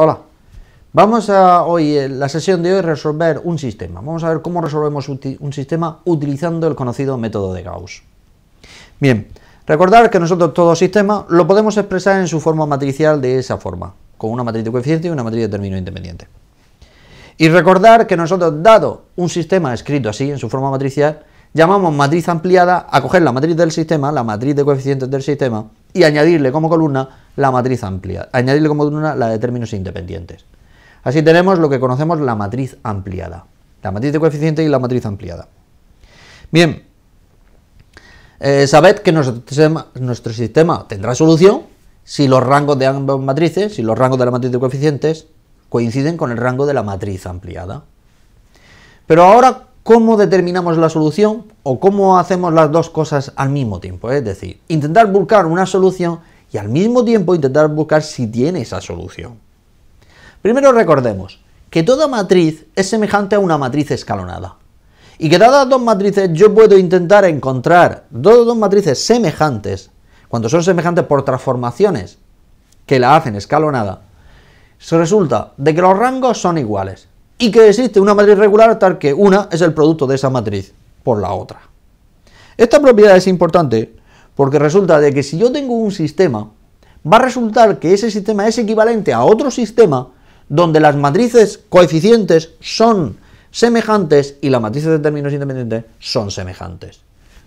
Hola, vamos a hoy, en eh, la sesión de hoy, resolver un sistema. Vamos a ver cómo resolvemos un sistema utilizando el conocido método de Gauss. Bien, recordar que nosotros todo sistema lo podemos expresar en su forma matricial de esa forma, con una matriz de coeficiente y una matriz de término independiente. Y recordar que nosotros, dado un sistema escrito así, en su forma matricial, llamamos matriz ampliada a coger la matriz del sistema, la matriz de coeficientes del sistema, y añadirle como columna la matriz ampliada, añadirle como columna la de términos independientes. Así tenemos lo que conocemos la matriz ampliada, la matriz de coeficiente y la matriz ampliada. Bien, eh, sabed que nuestro sistema tendrá solución si los rangos de ambas matrices, si los rangos de la matriz de coeficientes coinciden con el rango de la matriz ampliada. Pero ahora, ¿Cómo determinamos la solución o cómo hacemos las dos cosas al mismo tiempo? Es decir, intentar buscar una solución y al mismo tiempo intentar buscar si tiene esa solución. Primero recordemos que toda matriz es semejante a una matriz escalonada y que dadas dos matrices yo puedo intentar encontrar dos, dos matrices semejantes, cuando son semejantes por transformaciones que la hacen escalonada, se resulta de que los rangos son iguales y que existe una matriz regular tal que una es el producto de esa matriz por la otra. Esta propiedad es importante porque resulta de que si yo tengo un sistema, va a resultar que ese sistema es equivalente a otro sistema donde las matrices coeficientes son semejantes y las matrices de términos independientes son semejantes.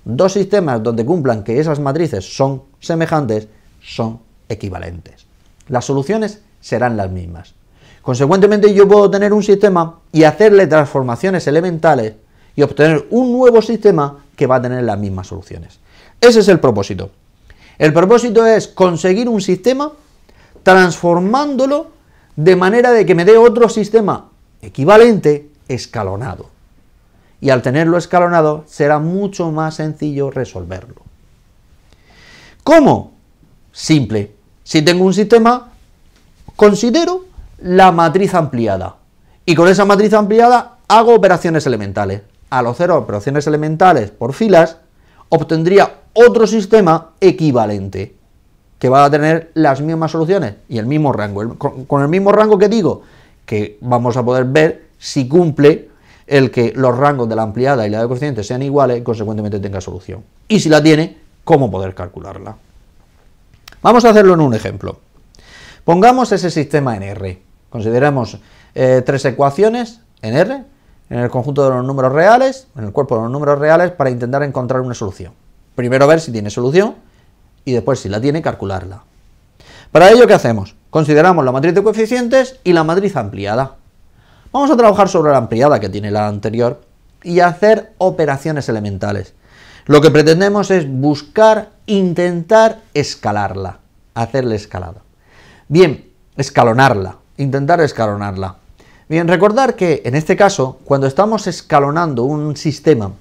Dos sistemas donde cumplan que esas matrices son semejantes son equivalentes. Las soluciones serán las mismas. Consecuentemente yo puedo tener un sistema y hacerle transformaciones elementales y obtener un nuevo sistema que va a tener las mismas soluciones. Ese es el propósito. El propósito es conseguir un sistema transformándolo de manera de que me dé otro sistema equivalente escalonado. Y al tenerlo escalonado será mucho más sencillo resolverlo. ¿Cómo? Simple. Si tengo un sistema, considero la matriz ampliada. Y con esa matriz ampliada hago operaciones elementales. A los cero operaciones elementales por filas, obtendría otro sistema equivalente, que va a tener las mismas soluciones y el mismo rango. con el mismo rango que digo, que vamos a poder ver si cumple el que los rangos de la ampliada y la de coeficientes sean iguales y consecuentemente tenga solución. Y si la tiene, cómo poder calcularla. Vamos a hacerlo en un ejemplo. Pongamos ese sistema en R. Consideramos eh, tres ecuaciones en R, en el conjunto de los números reales, en el cuerpo de los números reales, para intentar encontrar una solución. Primero ver si tiene solución y después si la tiene, calcularla. Para ello, ¿qué hacemos? Consideramos la matriz de coeficientes y la matriz ampliada. Vamos a trabajar sobre la ampliada que tiene la anterior y hacer operaciones elementales. Lo que pretendemos es buscar, intentar escalarla, hacerle escalada. Bien, escalonarla intentar escalonarla. Bien, recordar que en este caso, cuando estamos escalonando un sistema,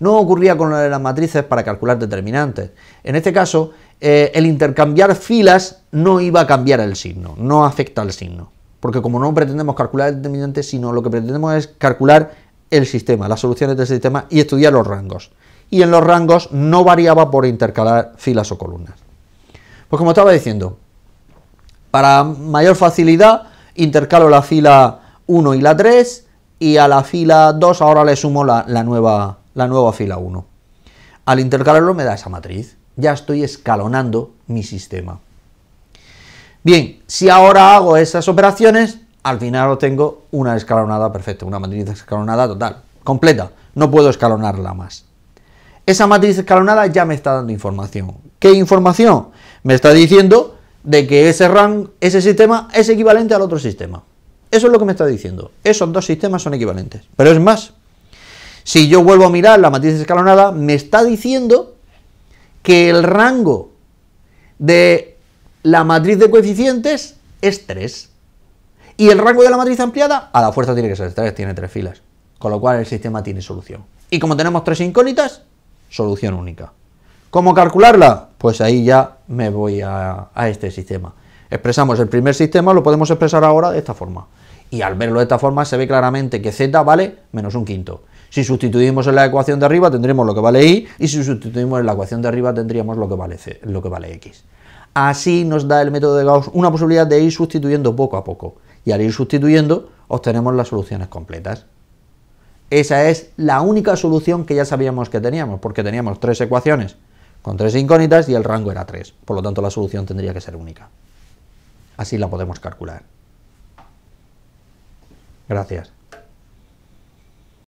no ocurría con de las matrices para calcular determinantes. En este caso, eh, el intercambiar filas no iba a cambiar el signo, no afecta al signo. Porque como no pretendemos calcular el determinante, sino lo que pretendemos es calcular el sistema, las soluciones del sistema y estudiar los rangos. Y en los rangos no variaba por intercalar filas o columnas. Pues como estaba diciendo, para mayor facilidad intercalo la fila 1 y la 3 y a la fila 2 ahora le sumo la, nueva, la nueva fila 1. Al intercalarlo me da esa matriz. Ya estoy escalonando mi sistema. Bien, si ahora hago esas operaciones, al final tengo una escalonada perfecta, una matriz escalonada total, completa. No puedo escalonarla más. Esa matriz escalonada ya me está dando información. ¿Qué información? Me está diciendo de que ese ese sistema, es equivalente al otro sistema. Eso es lo que me está diciendo. Esos dos sistemas son equivalentes. Pero es más, si yo vuelvo a mirar la matriz escalonada, me está diciendo que el rango de la matriz de coeficientes es 3. Y el rango de la matriz ampliada, a la fuerza tiene que ser 3, tiene 3 filas. Con lo cual el sistema tiene solución. Y como tenemos tres incógnitas, solución única. ¿Cómo calcularla? Pues ahí ya me voy a, este sistema. Expresamos el primer sistema, lo podemos expresar ahora de esta forma. Y al verlo de esta forma se ve claramente que z vale menos un quinto. Si sustituimos en la ecuación de arriba tendremos lo que vale y, y si sustituimos en la ecuación de arriba tendríamos lo que vale, lo que vale x. Así nos da el método de Gauss una posibilidad de ir sustituyendo poco a poco. Y al ir sustituyendo obtenemos las soluciones completas. Esa es la única solución que ya sabíamos que teníamos, porque teníamos tres ecuaciones con tres incógnitas y el rango era 3. Por lo tanto, la solución tendría que ser única. Así la podemos calcular. Gracias.